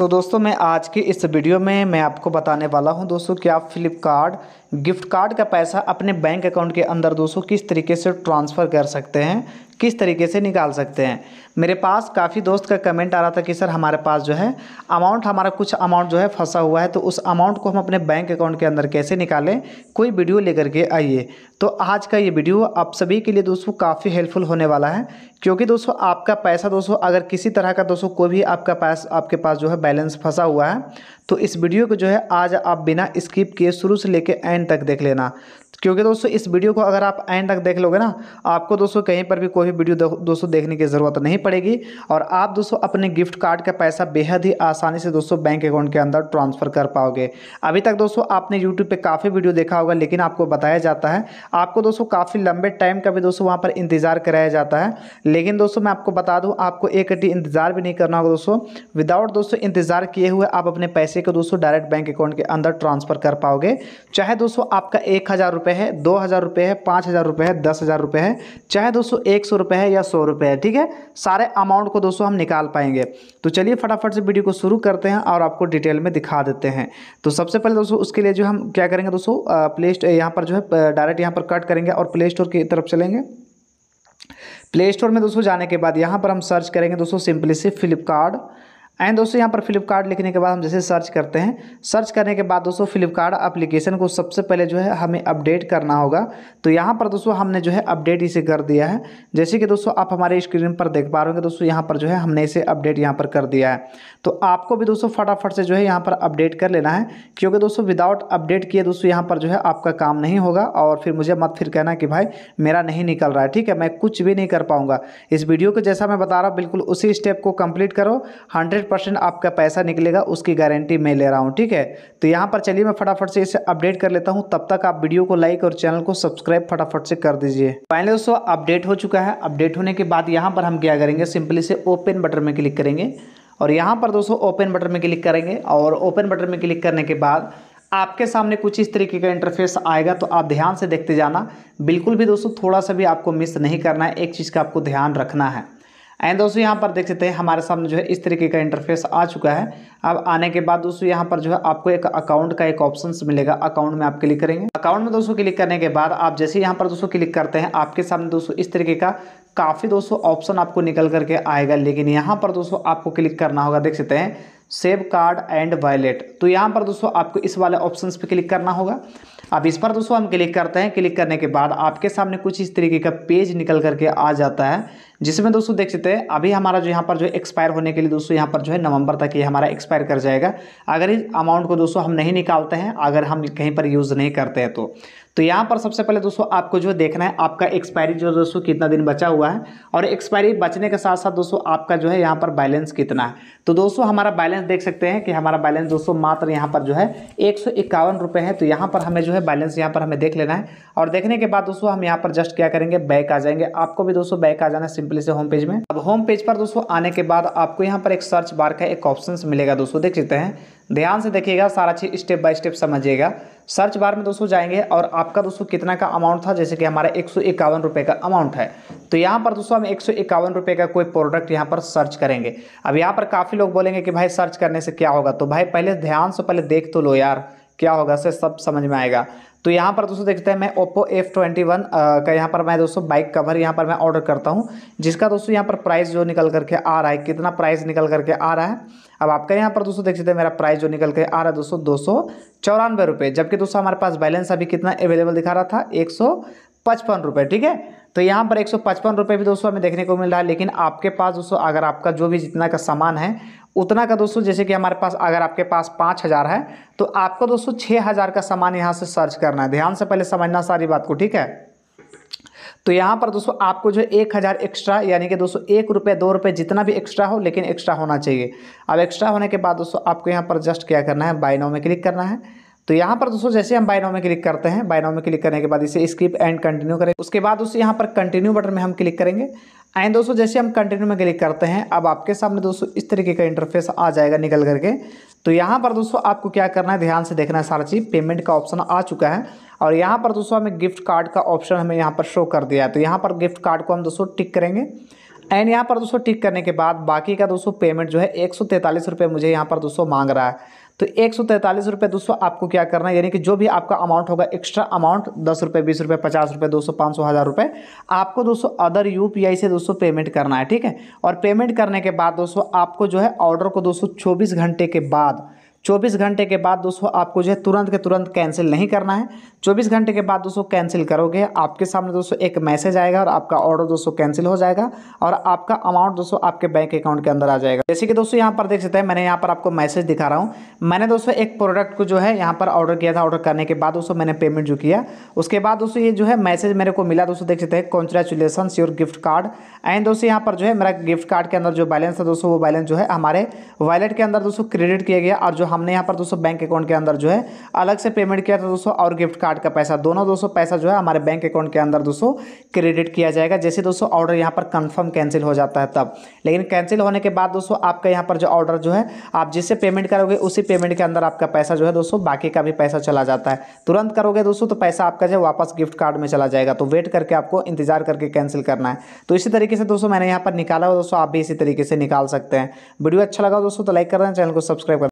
सो so, दोस्तों मैं आज की इस वीडियो में मैं आपको बताने वाला हूं दोस्तों कि आप फ्लिपकार्ट गिफ्ट कार्ड का पैसा अपने बैंक अकाउंट के अंदर दोस्तों किस तरीके से ट्रांसफ़र कर सकते हैं किस तरीके से निकाल सकते हैं मेरे पास काफ़ी दोस्त का कमेंट आ रहा था कि सर हमारे पास जो है अमाउंट हमारा कुछ अमाउंट जो है फंसा हुआ है तो उस अमाउंट को हम अपने बैंक अकाउंट के अंदर कैसे निकालें कोई वीडियो लेकर के आइए तो आज का ये वीडियो आप सभी के लिए दोस्तों काफ़ी हेल्पफुल होने वाला है क्योंकि दोस्तों आपका पैसा दोस्तों अगर किसी तरह का दोस्तों कोई भी आपका पैसा आपके पास जो है बैलेंस फंसा हुआ है तो इस वीडियो को जो है आज आप बिना स्किप किए शुरू से लेकर एंड तक देख लेना क्योंकि दोस्तों इस वीडियो को अगर आप एंड तक देख लोगे ना आपको दोस्तों कहीं पर भी कोई भी वीडियो दोस्तों देखने की ज़रूरत नहीं पड़ेगी और आप दोस्तों अपने गिफ्ट कार्ड का पैसा बेहद ही आसानी से दोस्तों बैंक अकाउंट के अंदर ट्रांसफ़र कर पाओगे अभी तक दोस्तों आपने यूट्यूब पर काफ़ी वीडियो देखा होगा लेकिन आपको बताया जाता है आपको दोस्तों काफ़ी लंबे टाइम का भी दोस्तों वहाँ पर इंतज़ार कराया जाता है लेकिन दोस्तों मैं आपको बता दूँ आपको एक अट्टी इंतज़ार भी नहीं करना होगा दोस्तों विदाउट दोस्तों इंतज़ार किए हुए आप अपने पैसे को दोस्तों डायरेक्ट बैंक अकाउंट के अंदर ट्रांसफ़र कर पाओगे चाहे दोस्तों आपका एक हज़ार रुपये रुपये है दो हज़ार रुपये है पाँच हज़ार रुपये है दस हज़ार रुपये है चाहे दोस्तों एक सौ रुपये है या सौ रुपये है ठीक है सारे अमाउंट को दोस्तों हम निकाल पाएंगे तो चलिए फटाफट से वीडियो को शुरू करते हैं और आपको डिटेल में दिखा देते हैं तो सबसे पहले दोस्तों उसके लिए जो हम क्या करेंगे दोस्तों प्ले स्टोर यहाँ पर जो है डायरेक्ट यहाँ पर कट करेंगे और प्ले स्टोर की तरफ चलेंगे प्ले स्टोर में दोस्तों जाने के बाद यहाँ पर हम सर्च करेंगे दोस्तों सिंपली से फ्लिपकार्ट एंड दोस्तों यहाँ पर फ्लिपकार्ट लिखने के बाद हम जैसे सर्च करते हैं सर्च करने के बाद दोस्तों फ्लिपकार्ट अप्लीकेशन को सबसे पहले जो है हमें अपडेट करना होगा तो यहाँ पर दोस्तों हमने जो है अपडेट इसे कर दिया है जैसे कि दोस्तों आप हमारे स्क्रीन पर देख पा रहे होंगे दोस्तों यहाँ पर जो है हमने इसे अपडेट यहाँ पर कर दिया है तो आपको भी दोस्तों फटाफट से जो है यहाँ पर अपडेट कर लेना है क्योंकि दोस्तों विदाउट अपडेट किए दोस्तों यहाँ पर जो है आपका काम नहीं होगा और फिर मुझे मत फिर कहना कि भाई मेरा नहीं निकल रहा है ठीक है मैं कुछ भी नहीं कर पाऊँगा इस वीडियो को जैसा मैं बता रहा हूँ बिल्कुल उसी स्टेप को कंप्लीट करो हंड्रेड हंड्रेड परसेंट आपका पैसा निकलेगा उसकी गारंटी मैं ले रहा हूँ ठीक है तो यहाँ पर चलिए मैं फटाफट से इसे अपडेट कर लेता हूँ तब तक आप वीडियो को लाइक और चैनल को सब्सक्राइब फटाफट से कर दीजिए फाइनली दोस्तों अपडेट हो चुका है अपडेट होने के बाद यहाँ पर हम क्या करेंगे सिंपली से ओपन बटन में क्लिक करेंगे और यहाँ पर दोस्तों ओपन बटन में क्लिक करेंगे और ओपन बटन में क्लिक करने के बाद आपके सामने कुछ इस तरीके का इंटरफेस आएगा तो आप ध्यान से देखते जाना बिल्कुल भी दोस्तों थोड़ा सा भी आपको मिस नहीं करना है एक चीज़ का आपको ध्यान रखना है एंड दोस्तों यहाँ पर देख सकते हैं हमारे सामने जो है इस तरीके का इंटरफेस आ चुका है अब आने के बाद दोस्तों यहाँ पर जो है आपको एक अकाउंट का एक ऑप्शन मिलेगा अकाउंट में आप क्लिक करेंगे अकाउंट में दोस्तों क्लिक करने के बाद आप जैसे यहाँ पर दोस्तों क्लिक करते हैं आपके सामने दोस्तों इस तरीके का काफ़ी दोस्तों ऑप्शन आपको निकल करके आएगा लेकिन यहाँ पर दोस्तों आपको क्लिक करना होगा देख सकते हैं सेव कार्ड एंड वायलेट तो यहाँ पर दोस्तों आपको इस वाले ऑप्शन पर क्लिक करना होगा अब इस पर दोस्तों हम क्लिक करते हैं क्लिक करने के बाद आपके सामने कुछ इस तरीके का पेज निकल करके आ जाता है जिसमें दोस्तों देख सकते हैं अभी हमारा जो यहाँ पर जो एक्सपायर होने के लिए दोस्तों यहाँ पर जो है नवंबर तक ये हमारा एक्सपायर कर जाएगा अगर इस अमाउंट को दोस्तों हम नहीं निकालते हैं अगर हम कहीं पर यूज़ नहीं करते हैं तो तो यहाँ पर सबसे पहले दोस्तों आपको जो देखना है आपका एक्सपायरी जो दोस्तों कितना दिन बचा हुआ है और एक्सपायरी बचने के साथ साथ दोस्तों आपका जो है यहाँ पर बैलेंस कितना है तो दोस्तों हमारा बैलेंस देख सकते हैं कि हमारा बैलेंस दोस्तों मात्र यहाँ पर जो है एक सौ इक्यावन रुपये है तो यहाँ पर हमें जो है बैलेंस यहाँ पर हमें देख लेना है और देखने के बाद दोस्तों हम यहाँ पर जस्ट क्या करेंगे बैक आ जाएंगे आपको भी दोस्तों बैक आ जाना सिंपल सिंपली से होम पेज में अब होम पेज पर दोस्तों आने के बाद आपको यहाँ पर एक सर्च बार का एक ऑप्शन मिलेगा दोस्तों देख सकते हैं ध्यान से देखिएगा सारा चीज़ स्टेप बाय स्टेप समझिएगा सर्च बार में दोस्तों जाएंगे और आपका दोस्तों कितना का अमाउंट था जैसे कि हमारा एक सौ का अमाउंट है तो यहाँ पर दोस्तों हम एक सौ का कोई प्रोडक्ट यहाँ पर सर्च करेंगे अब यहाँ पर काफ़ी लोग बोलेंगे कि भाई सर्च करने से क्या होगा तो भाई पहले ध्यान से पहले देख तो लो यार क्या होगा से सब समझ में आएगा तो यहाँ पर दोस्तों देखते हैं मैं ओप्पो एफ ट्वेंटी वन का यहाँ पर मैं दोस्तों बाइक कवर यहाँ पर मैं ऑर्डर करता हूँ जिसका दोस्तों यहाँ पर प्राइस जो निकल करके आ रहा है कितना प्राइस निकल करके आ रहा है अब आपका यहाँ पर दोस्तों देख सकते हैं मेरा प्राइस जो निकल के आ रहा है दोस्तों दो सौ चौरानवे रुपये जबकि दोस्तों हमारे पास बैलेंस अभी कितना अवेलेबल दिखा रहा था एक सौ पचपन रुपये ठीक है तो यहाँ पर एक सौ भी दोस्तों हमें देखने को मिल रहा है लेकिन आपके पास दोस्तों अगर आपका जो भी जितना का सामान है उतना का दोस्तों जैसे कि हमारे पास अगर आपके पास पाँच हज़ार है तो आपको दोस्तों छः हज़ार का सामान यहाँ से सर्च करना है ध्यान से पहले समझना सारी बात को ठीक है तो यहाँ पर दोस्तों आपको जो एक हज़ार एक्स्ट्रा यानी कि दोस्तों एक रुपये दो रुपये जितना भी एक्स्ट्रा हो लेकिन एक्स्ट्रा होना चाहिए अब एक्स्ट्रा होने के बाद दोस्तों आपको यहाँ पर जस्ट क्या करना है बाइनो में क्लिक करना है तो यहाँ पर दोस्तों जैसे हम बाइनो में क्लिक करते हैं बाइनो में क्लिक करने के बाद इसे स्किप एंड कंटिन्यू करें उसके बाद उसे यहाँ पर कंटिन्यू बटन में हम क्लिक करेंगे एंड दोस्तों जैसे हम कंटिन्यू में क्लिक करते हैं अब आपके सामने दोस्तों इस तरीके का इंटरफेस आ जाएगा निकल करके तो यहाँ पर दोस्तों आपको क्या करना है ध्यान से देखना है सारा चीज़ पेमेंट का ऑप्शन आ चुका है और यहाँ पर दोस्तों हमें गिफ्ट कार्ड का ऑप्शन हमें यहाँ पर शो कर दिया है तो यहाँ पर गिफ्ट कार्ड को हम दोस्तों टिक करेंगे एंड यहाँ पर दोस्तों टिक करने के बाद बाकी का दोस्तों पेमेंट जो है एक सौ मुझे यहाँ पर दोस्तों मांग रहा है तो एक सौ तैंतालीस रुपये दोस्तों आपको क्या करना है यानी कि जो भी आपका अमाउंट होगा एक्स्ट्रा अमाउंट दस रुपये बीस रुपये पचास रुपये दो सौ पाँच सौ हज़ार रुपये आपको दोस्तों अदर यू से दोस्तों पेमेंट करना है ठीक है और पेमेंट करने के बाद दोस्तों आपको जो है ऑर्डर को दोस्तों चौबीस घंटे के बाद 24 घंटे के बाद दोस्तों आपको जो है तुरंत के तुरंत कैंसिल नहीं करना है 24 घंटे के बाद दोस्तों कैंसिल करोगे आपके सामने दोस्तों एक मैसेज आएगा और आपका ऑर्डर दोस्तों कैंसिल हो जाएगा और आपका अमाउंट दोस्तों आपके बैंक अकाउंट के अंदर आ जाएगा जैसे कि दोस्तों यहाँ पर देख सकते हैं मैंने यहाँ पर आपको मैसेज दिखा रहा हूँ मैंने दोस्तों एक प्रोडक्ट को जो है यहाँ पर ऑर्डर किया था ऑर्डर करने के बाद दोस्तों मैंने पेमेंट जो किया उसके बाद दोस्तों ये जो है मैसेज मेरे को मिला दोस्तों देख सकते हैं congratulation your gift card and दोस्तों यहाँ पर जो है मेरा गिफ्ट कार्ड के अंदर जो बैलेंस था दोस्तों वो बैलेंस जो है हमारे वॉलेट के अंदर दोस्तों क्रेडिट किया गया और जो हमने यहाँ पर दोस्तों बैंक अकाउंट के अंदर जो है अलग से पेमेंट किया था दोस्तों और गिफ्ट कार्ड का पैसा दोनों दोस्तों पैसा जो है हमारे बैंक अकाउंट के अंदर दोस्तों क्रेडिट किया जाएगा जैसे दोस्तों ऑर्डर यहाँ पर कन्फर्म कैंसिल हो जाता है तब लेकिन कैंसिल होने के बाद दोस्तों आपका यहाँ पर जो ऑर्डर जो है आप जिससे पेमेंट करोगे उसी पेमेंट के अंदर आपका पैसा जो है दोस्तों बाकी का भी पैसा चला जाता है तुरंत करोगे दोस्तों तो पैसा आपका जो है वापस गिफ्ट कार्ड में चला जाएगा तो वेट करके आपको इंतजार करके कैंसिल करना है तो इसी तरीके से दोस्तों मैंने यहाँ पर निकाला हो दोस्तों आप भी इसी तरीके से निकाल सकते हैं वीडियो अच्छा लगा दोस्तों तो लाइक कर रहे हैं चैनल को सब्सक्राइब